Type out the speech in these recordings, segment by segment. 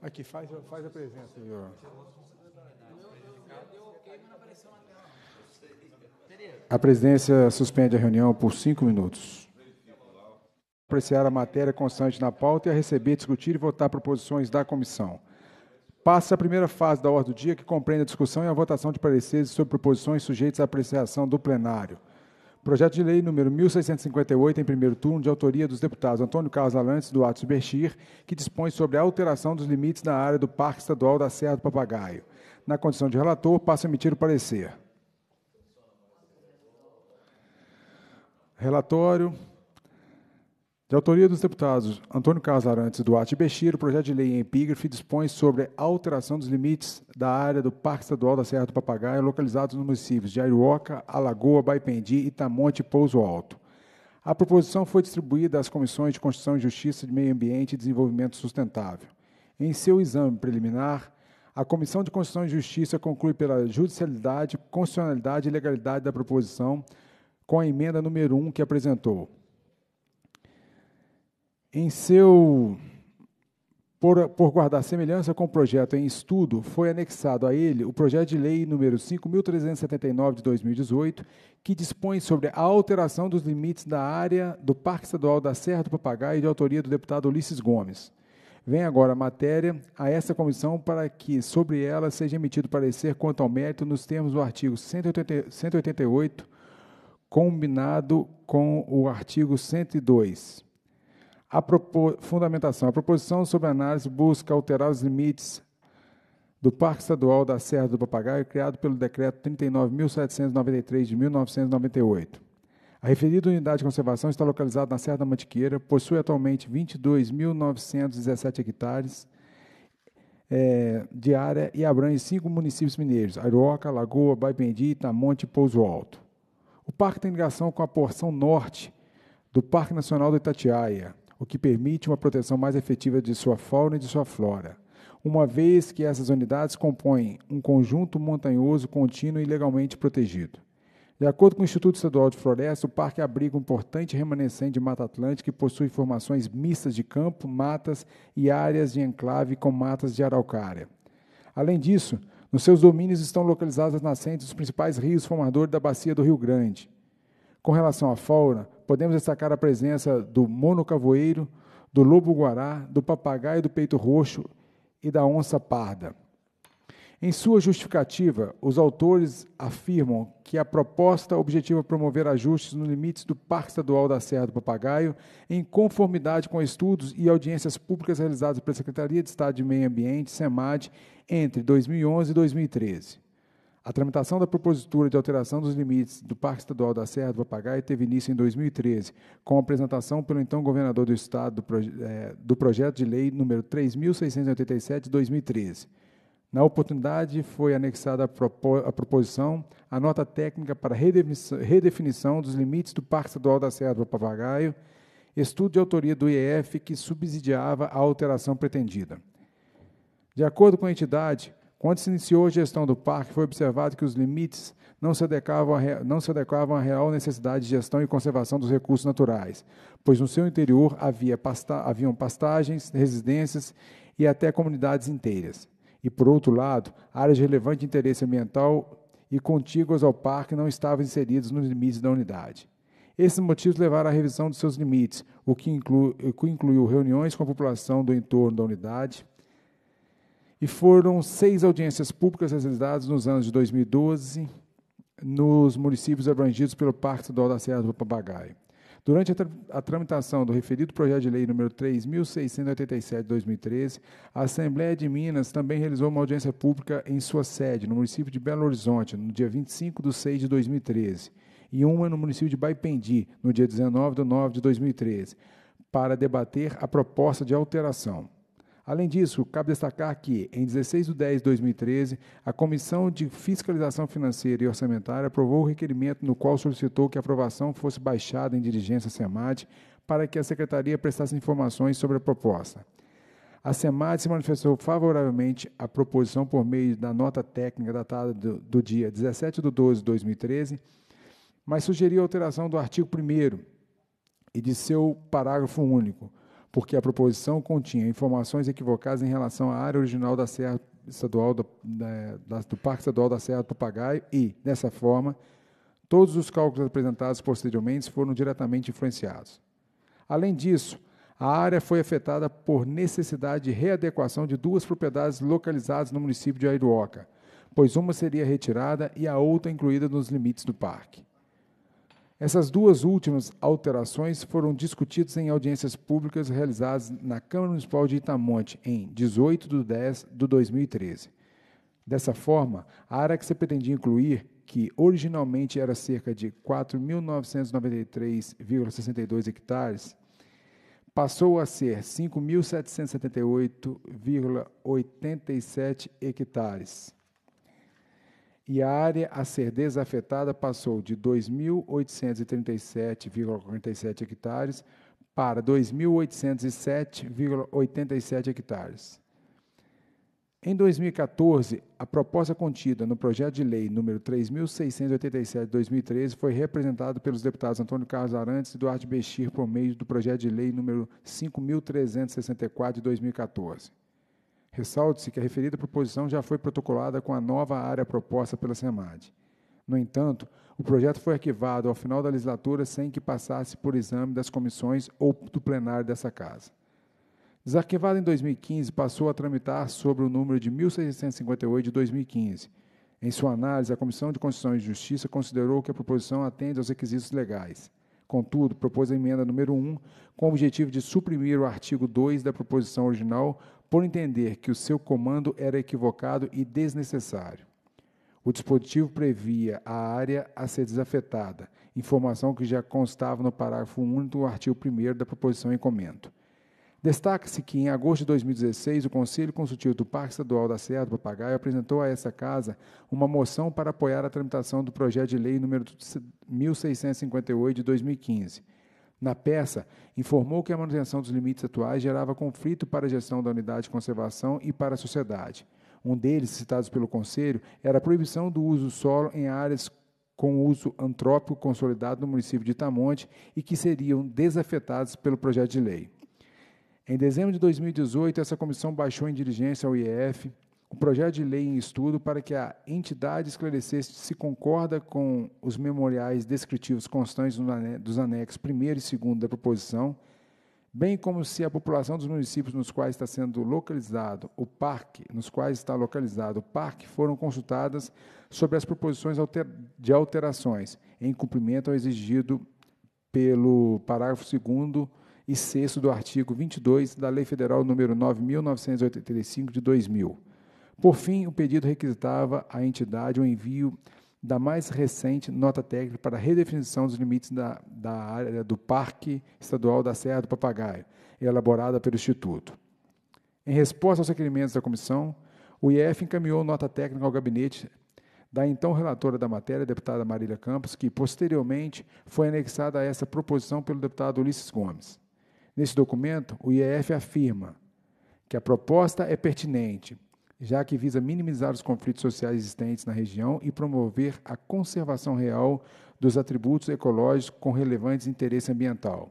Aqui, faz, faz a presença, senhor. A presidência suspende a reunião por cinco minutos. Apreciar a matéria constante na pauta e a receber, discutir e votar proposições da comissão. Passa a primeira fase da ordem do dia, que compreende a discussão e a votação de pareceres sobre proposições sujeitas à apreciação do plenário. Projeto de Lei número 1658, em primeiro turno, de autoria dos deputados Antônio Carlos Alantes do Atos Berchir, que dispõe sobre a alteração dos limites na área do Parque Estadual da Serra do Papagaio. Na condição de relator, passo a emitir o parecer. Relatório, de autoria dos deputados Antônio Carlos Arantes e Duarte Bechir, o projeto de lei em epígrafe dispõe sobre a alteração dos limites da área do Parque Estadual da Serra do Papagaio, localizados nos municípios de Aiuoca, Alagoa, Baipendi, Itamonte e Pouso Alto. A proposição foi distribuída às Comissões de Constituição e Justiça de Meio Ambiente e Desenvolvimento Sustentável. Em seu exame preliminar, a Comissão de Constituição e Justiça conclui pela judicialidade, constitucionalidade e legalidade da proposição com a emenda número 1 que apresentou em seu. Por, por guardar semelhança com o projeto em estudo, foi anexado a ele o projeto de lei número 5.379 de 2018, que dispõe sobre a alteração dos limites da área do Parque Estadual da Serra do Papagaio de autoria do deputado Ulisses Gomes. Vem agora a matéria a esta comissão para que sobre ela seja emitido parecer quanto ao mérito nos termos do artigo 188, combinado com o artigo 102. A fundamentação. A proposição sobre análise busca alterar os limites do Parque Estadual da Serra do Papagaio, criado pelo Decreto 39.793 de 1998. A referida unidade de conservação está localizada na Serra da Mantiqueira, possui atualmente 22.917 hectares é, de área e abrange cinco municípios mineiros: Arioca, Lagoa, Baipendi, Itamonte e Pouso Alto. O parque tem ligação com a porção norte do Parque Nacional do Itatiaia, o que permite uma proteção mais efetiva de sua fauna e de sua flora, uma vez que essas unidades compõem um conjunto montanhoso contínuo e legalmente protegido. De acordo com o Instituto Estadual de Floresta, o parque abriga um importante remanescente de Mata Atlântica que possui formações mistas de campo, matas e áreas de enclave com matas de araucária. Além disso, nos seus domínios estão localizadas as nascentes dos principais rios formadores da bacia do Rio Grande, com relação à fauna, podemos destacar a presença do monocavoeiro, do lobo-guará, do papagaio do peito roxo e da onça parda. Em sua justificativa, os autores afirmam que a proposta objetiva é promover ajustes nos limites do Parque Estadual da Serra do Papagaio, em conformidade com estudos e audiências públicas realizadas pela Secretaria de Estado de Meio Ambiente, SEMAD, entre 2011 e 2013. A tramitação da propositura de alteração dos limites do Parque Estadual da Serra do Papagaio teve início em 2013, com a apresentação pelo então governador do Estado do, proje é, do projeto de lei número 3.687 de 2013. Na oportunidade, foi anexada a, propo a proposição, a nota técnica para redefinição, redefinição dos limites do Parque Estadual da Serra do Papagaio, estudo de autoria do IEF que subsidiava a alteração pretendida. De acordo com a entidade, quando se iniciou a gestão do parque, foi observado que os limites não se, não se, adequavam à real necessidade de gestão e conservação dos recursos naturais, pois no seu interior havia pasta, haviam pastagens, residências e até comunidades inteiras. E, por outro lado, áreas de relevante interesse ambiental e contíguas ao parque não estavam inseridas nos limites da unidade. Esses motivos levaram à revisão de seus limites, o que, o que incluiu reuniões com a população do entorno da unidade, e foram seis audiências públicas realizadas nos anos de 2012 nos municípios abrangidos pelo Parque do Alaceado do Papagaio. Durante a, a, tramitação do referido projeto de lei número 3.687 de 2013, a Assembleia de Minas também realizou uma audiência pública em sua sede, no município de Belo Horizonte, no dia 25 de 6 de 2013, e uma no município de Baipendi, no dia 19 de 9 de 2013, para debater a proposta de alteração. Além disso, cabe destacar que, em 16 de 10 de 2013, a Comissão de Fiscalização Financeira e Orçamentária aprovou o requerimento no qual solicitou que a aprovação fosse baixada em dirigência à SEMAD para que a Secretaria prestasse informações sobre a proposta. A SEMAD se manifestou favoravelmente à proposição por meio da nota técnica datada do, do dia 17 de 12 de 2013, mas sugeriu a alteração do artigo 1 e de seu parágrafo único, porque a proposição continha informações equivocadas em relação à área original da Serra Estadual do, da, do Parque Estadual da Serra do Papagaio e, dessa forma, todos os cálculos apresentados posteriormente foram diretamente influenciados. Além disso, a área foi afetada por necessidade de readequação de duas propriedades localizadas no município de Airuoca, pois uma seria retirada e a outra incluída nos limites do parque. Essas duas últimas alterações foram discutidas em audiências públicas realizadas na Câmara Municipal de Itamonte em 18 de 10 de 2013. Dessa forma, a área que se pretendia incluir, que originalmente era cerca de 4.993,62 hectares, passou a ser 5.778,87 hectares e a área a ser desafetada passou de 2.837,47 hectares para 2.807,87 hectares. Em 2014, a proposta contida no projeto de lei número 3687 de 2013 foi representada pelos deputados Antônio Carlos Arantes e Duarte Bexir por meio do projeto de lei número 5364 de 2014. Ressalte-se que a referida proposição já foi protocolada com a nova área proposta pela SEMAD. No entanto, o projeto foi arquivado ao final da legislatura sem que passasse por exame das comissões ou do plenário dessa casa. Desarquivado em 2015, passou a tramitar sobre o número de 1658 de 2015. Em sua análise, a Comissão de Constituição e Justiça considerou que a proposição atende aos requisitos legais. Contudo, propôs a emenda número 1 com o objetivo de suprimir o artigo 2 da proposição original por entender que o seu comando era equivocado e desnecessário. O dispositivo previa a área a ser desafetada, informação que já constava no parágrafo único do artigo 1 da proposição em comento. Destaca-se que, em agosto de 2016, o Conselho Consultivo do Parque Estadual da Serra do Papagaio apresentou a essa Casa uma moção para apoiar a tramitação do projeto de lei número 1658 de 2015 na peça, informou que a manutenção dos limites atuais gerava conflito para a gestão da unidade de conservação e para a sociedade. Um deles, citados pelo Conselho, era a proibição do uso do solo em áreas com uso antrópico consolidado no município de Itamonte e que seriam desafetados pelo projeto de lei. Em dezembro de 2018, essa comissão baixou em diligência ao IEF um projeto de lei em estudo para que a entidade esclarecesse se concorda com os memoriais descritivos constantes dos anexos 1 e 2 da proposição, bem como se a população dos municípios nos quais está sendo localizado o parque, nos quais está localizado o parque, foram consultadas sobre as proposições de alterações, em cumprimento ao exigido pelo parágrafo 2 e 6 do artigo 22 da Lei Federal nº 9.985 de 2000 por fim, o pedido requisitava à entidade o envio da mais recente nota técnica para a redefinição dos limites da, da área do Parque Estadual da Serra do Papagaio, elaborada pelo Instituto. Em resposta aos requerimentos da comissão, o IEF encaminhou nota técnica ao gabinete da então relatora da matéria, deputada Marília Campos, que posteriormente foi anexada a essa proposição pelo deputado Ulisses Gomes. Nesse documento, o IEF afirma que a proposta é pertinente, já que visa minimizar os conflitos sociais existentes na região e promover a conservação real dos atributos ecológicos com relevantes interesse ambiental.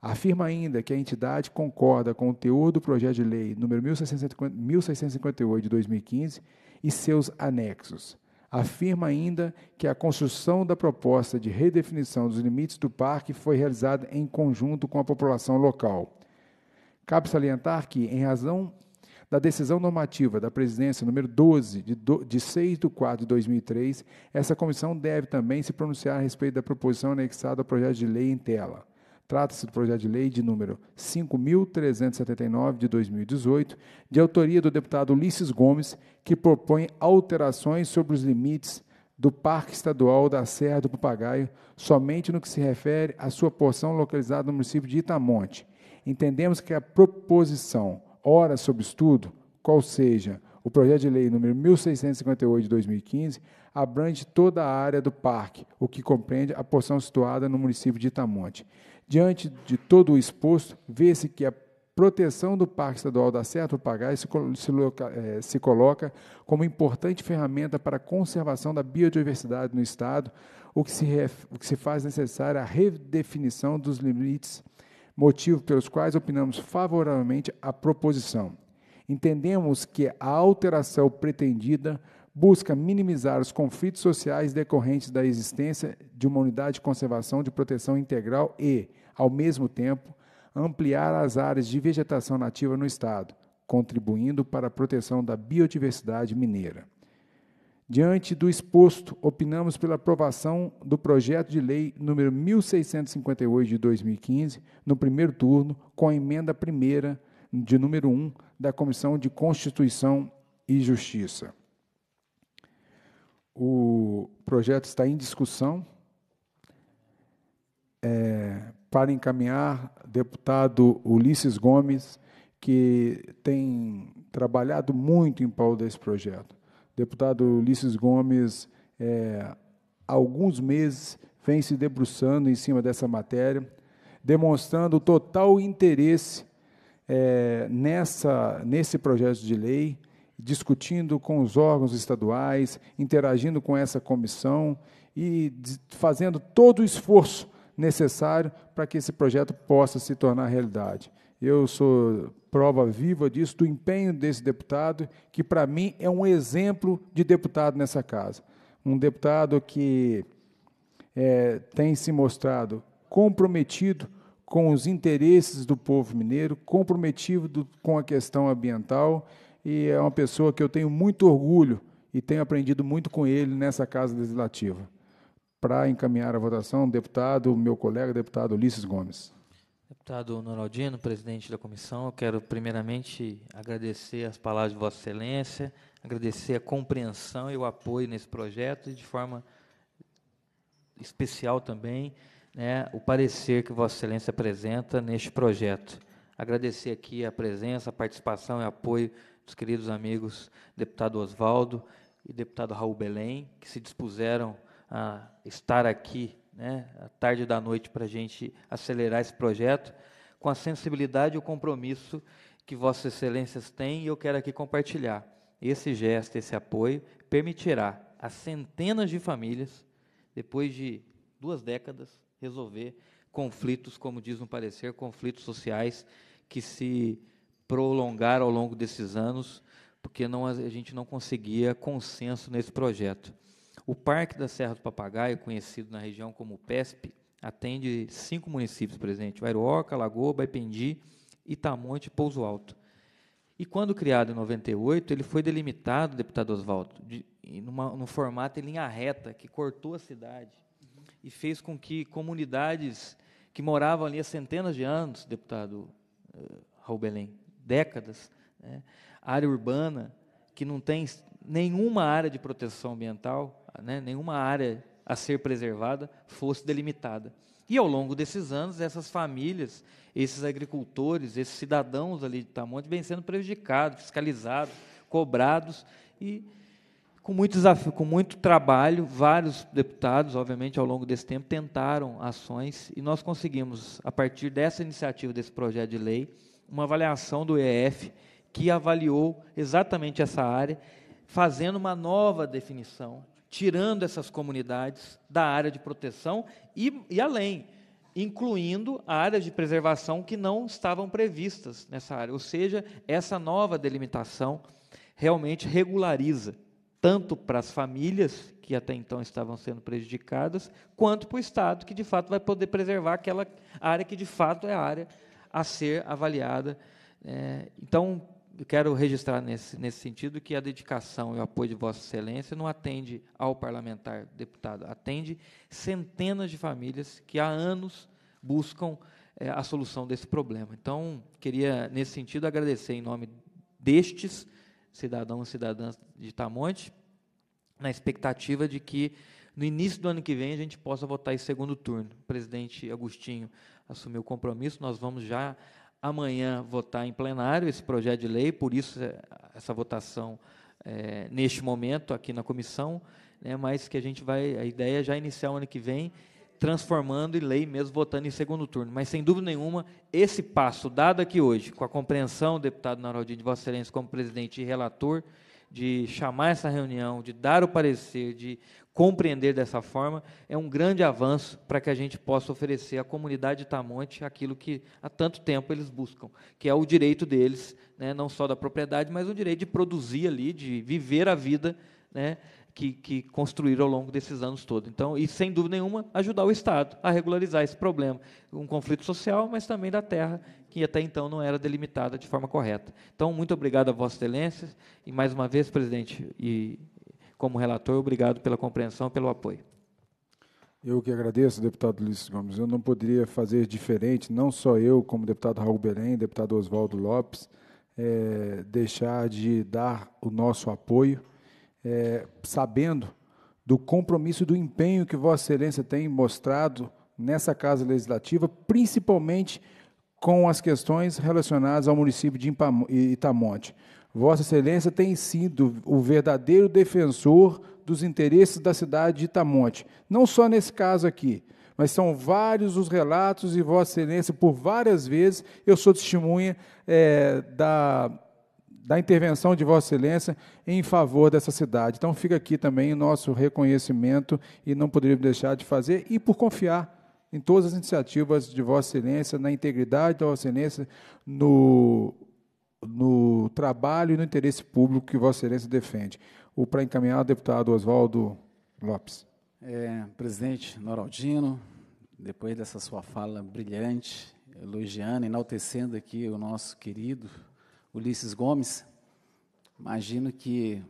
Afirma ainda que a entidade concorda com o teor do projeto de lei número 1658 de 2015 e seus anexos. Afirma ainda que a construção da proposta de redefinição dos limites do parque foi realizada em conjunto com a população local. Cabe salientar que, em razão da decisão normativa da presidência número 12, de, do, de 6 de 4 de 2003, essa comissão deve também se pronunciar a respeito da proposição anexada ao projeto de lei em tela. Trata-se do projeto de lei de número 5.379 de 2018, de autoria do deputado Ulisses Gomes, que propõe alterações sobre os limites do Parque Estadual da Serra do Papagaio, somente no que se refere à sua porção localizada no município de Itamonte. Entendemos que a proposição ora sobre estudo, qual seja o projeto de lei número 1658 de 2015, abrange toda a área do parque, o que compreende a porção situada no município de Itamonte. Diante de todo o exposto, vê-se que a proteção do Parque Estadual da Serra do Pagai se, se, eh, se, coloca como importante ferramenta para a conservação da biodiversidade no Estado, o que se, ref, o que se faz necessária a redefinição dos limites motivo pelos quais opinamos favoravelmente a proposição. Entendemos que a alteração pretendida busca minimizar os conflitos sociais decorrentes da existência de uma unidade de conservação de proteção integral e, ao mesmo tempo, ampliar as áreas de vegetação nativa no Estado, contribuindo para a proteção da biodiversidade mineira. Diante do exposto, opinamos pela aprovação do projeto de lei número 1658 de 2015, no primeiro turno, com a emenda primeira de número 1 da Comissão de Constituição e Justiça. O projeto está em discussão. É, para encaminhar, deputado Ulisses Gomes, que tem trabalhado muito em prol desse projeto deputado Ulisses Gomes, é, há alguns meses, vem se debruçando em cima dessa matéria, demonstrando total interesse é, nessa, nesse projeto de lei, discutindo com os órgãos estaduais, interagindo com essa comissão e fazendo todo o esforço necessário para que esse projeto possa se tornar realidade eu sou prova viva disso, do empenho desse deputado, que para mim é um exemplo de deputado nessa casa. Um deputado que é, tem se mostrado comprometido com os interesses do povo mineiro, comprometido do, com a questão ambiental, e é uma pessoa que eu tenho muito orgulho e tenho aprendido muito com ele nessa Casa Legislativa. Para encaminhar a votação, deputado, meu colega deputado Ulisses Gomes. Deputado Noraldino, presidente da comissão, eu quero primeiramente agradecer as palavras de Vossa Excelência, agradecer a compreensão e o apoio nesse projeto e, de forma especial também, né, o parecer que Vossa Excelência apresenta neste projeto. Agradecer aqui a presença, a participação e apoio dos queridos amigos deputado Oswaldo e deputado Raul Belém, que se dispuseram a estar aqui né, a tarde da noite para a gente acelerar esse projeto, com a sensibilidade e o compromisso que Vossas Excelências têm, e eu quero aqui compartilhar. Esse gesto, esse apoio, permitirá a centenas de famílias, depois de duas décadas, resolver conflitos, como diz no parecer, conflitos sociais que se prolongaram ao longo desses anos, porque não, a gente não conseguia consenso nesse projeto. O Parque da Serra do Papagaio, conhecido na região como PESP, atende cinco municípios presentes: Vairoca, Lagoa, Baipendi, Itamonte e Pouso Alto. E quando criado em 98, ele foi delimitado, deputado Oswaldo, de, numa, num formato em linha reta, que cortou a cidade uhum. e fez com que comunidades que moravam ali há centenas de anos, deputado uh, Raul Belém, décadas, né, área urbana, que não tem nenhuma área de proteção ambiental, né, nenhuma área a ser preservada fosse delimitada. E ao longo desses anos, essas famílias, esses agricultores, esses cidadãos ali de Tamonte vêm sendo prejudicados, fiscalizados, cobrados e com muito desafio, com muito trabalho, vários deputados, obviamente, ao longo desse tempo tentaram ações e nós conseguimos, a partir dessa iniciativa desse projeto de lei, uma avaliação do EF que avaliou exatamente essa área, fazendo uma nova definição tirando essas comunidades da área de proteção e, e além, incluindo áreas de preservação que não estavam previstas nessa área. Ou seja, essa nova delimitação realmente regulariza tanto para as famílias que até então estavam sendo prejudicadas, quanto para o Estado, que de fato vai poder preservar aquela área que de fato é a área a ser avaliada. É, então, quero registrar nesse, nesse sentido que a dedicação e o apoio de Vossa Excelência não atende ao parlamentar deputado, atende centenas de famílias que há anos buscam é, a solução desse problema. Então, queria, nesse sentido, agradecer em nome destes cidadãos e cidadãs de Tamonte, na expectativa de que no início do ano que vem a gente possa votar em segundo turno. O presidente Agostinho assumiu o compromisso, nós vamos já amanhã votar em plenário esse projeto de lei, por isso eh, essa votação é, neste momento aqui na comissão, né, mas que a gente vai, a ideia é já iniciar o ano que vem, transformando em lei mesmo votando em segundo turno. Mas, sem dúvida nenhuma, esse passo dado aqui hoje, com a compreensão, deputado Naraldinho, de Vossa Excelência como presidente e relator, de chamar essa reunião, de dar o parecer, de compreender dessa forma é um grande avanço para que a gente possa oferecer à comunidade de Tamonte aquilo que há tanto tempo eles buscam, que é o direito deles, né, não só da propriedade, mas o direito de produzir ali, de viver a vida né, que, que construíram ao longo desses anos todos. Então, e sem dúvida nenhuma, ajudar o Estado a regularizar esse problema. Um conflito social, mas também da terra, que até então não era delimitada de forma correta. Então, muito obrigado a Vossa Excelência, e mais uma vez, presidente e como relator, obrigado pela compreensão, pelo apoio. Eu que agradeço, deputado Ulisses Gomes. Eu não poderia fazer diferente, não só eu, como deputado Raul Belém, deputado Oswaldo Lopes, é, deixar de dar o nosso apoio, é, sabendo do compromisso e do empenho que Vossa Excelência tem mostrado nessa Casa Legislativa, principalmente com as questões relacionadas ao município de Itamonte. Vossa Excelência tem sido o verdadeiro defensor dos interesses da cidade de Itamonte, não só nesse caso aqui, mas são vários os relatos e Vossa Excelência, por várias vezes, eu sou testemunha é, da, da intervenção de Vossa Excelência em favor dessa cidade. Então fica aqui também o nosso reconhecimento e não poderíamos deixar de fazer e por confiar em todas as iniciativas de Vossa Excelência, na integridade da Vossa Excelência, no no trabalho e no interesse público que Vossa Excelência defende. O para encaminhar, deputado Oswaldo Lopes. É, presidente Noraldino, depois dessa sua fala brilhante, elogiando, enaltecendo aqui o nosso querido Ulisses Gomes, imagino que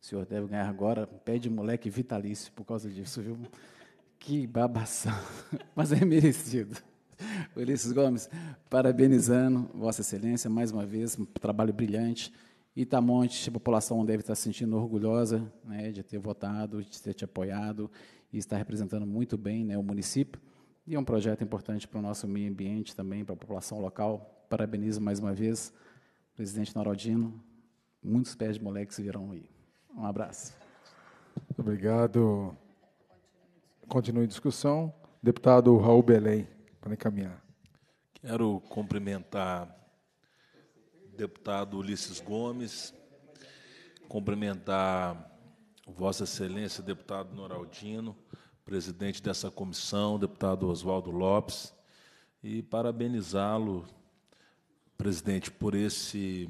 o senhor deve ganhar agora pé de moleque vitalício por causa disso, viu? Que babação, mas é merecido. Ulisses Gomes, parabenizando Vossa Excelência mais uma vez, um trabalho brilhante. Itamonte, a população deve estar se sentindo orgulhosa né, de ter votado, de ter te apoiado e estar representando muito bem né, o município. E é um projeto importante para o nosso meio ambiente também, para a população local. Parabenizo mais uma vez, presidente Noraldino. Muitos pés de moleque se virão aí. Um abraço. obrigado. Continue a discussão. Deputado Raul Belém, para encaminhar. Quero cumprimentar o deputado Ulisses Gomes, cumprimentar Vossa Excelência, deputado Noraldino, presidente dessa comissão, deputado Oswaldo Lopes, e parabenizá-lo, presidente, por esse,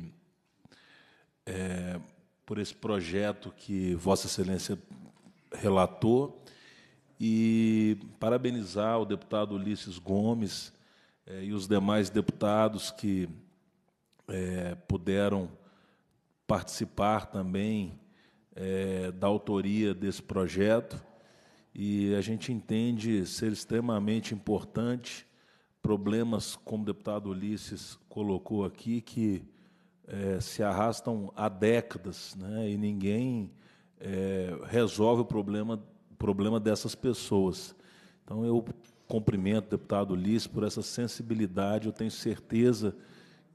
é, por esse projeto que Vossa Excelência relatou, e parabenizar o deputado Ulisses Gomes é, e os demais deputados que é, puderam participar também é, da autoria desse projeto. E a gente entende ser extremamente importante problemas, como o deputado Ulisses colocou aqui, que se arrastam há décadas né, e ninguém resolve o problema, o problema dessas pessoas. Então, eu cumprimento deputado Liz, por essa sensibilidade. Eu tenho certeza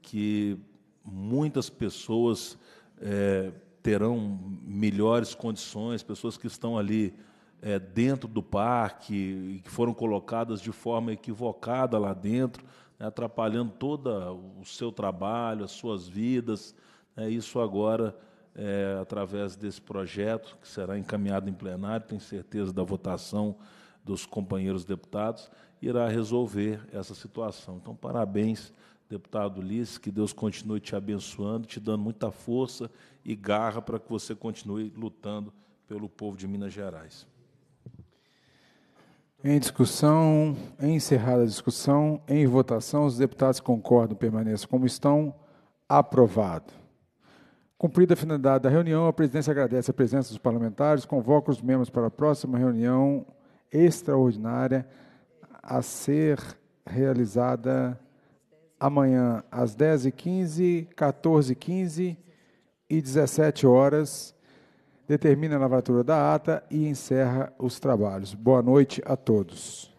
que muitas pessoas é, terão melhores condições, pessoas que estão ali é, dentro do parque que foram colocadas de forma equivocada lá dentro, né, atrapalhando todo o seu trabalho, as suas vidas. É isso agora, é, através desse projeto que será encaminhado em plenário, tenho certeza da votação dos companheiros deputados, irá resolver essa situação. Então, parabéns, deputado Ulisses, que Deus continue te abençoando, te dando muita força e garra para que você continue lutando pelo povo de Minas Gerais. Em discussão, encerrada a discussão, em votação, os deputados concordam, permaneçam como estão. Aprovado. Cumprida a finalidade da reunião, a presidência agradece a presença dos parlamentares, convoca os membros para a próxima reunião extraordinária a ser realizada amanhã às 10h15, 14h15 e 17 horas. Determina a lavatura da ata e encerra os trabalhos. Boa noite a todos.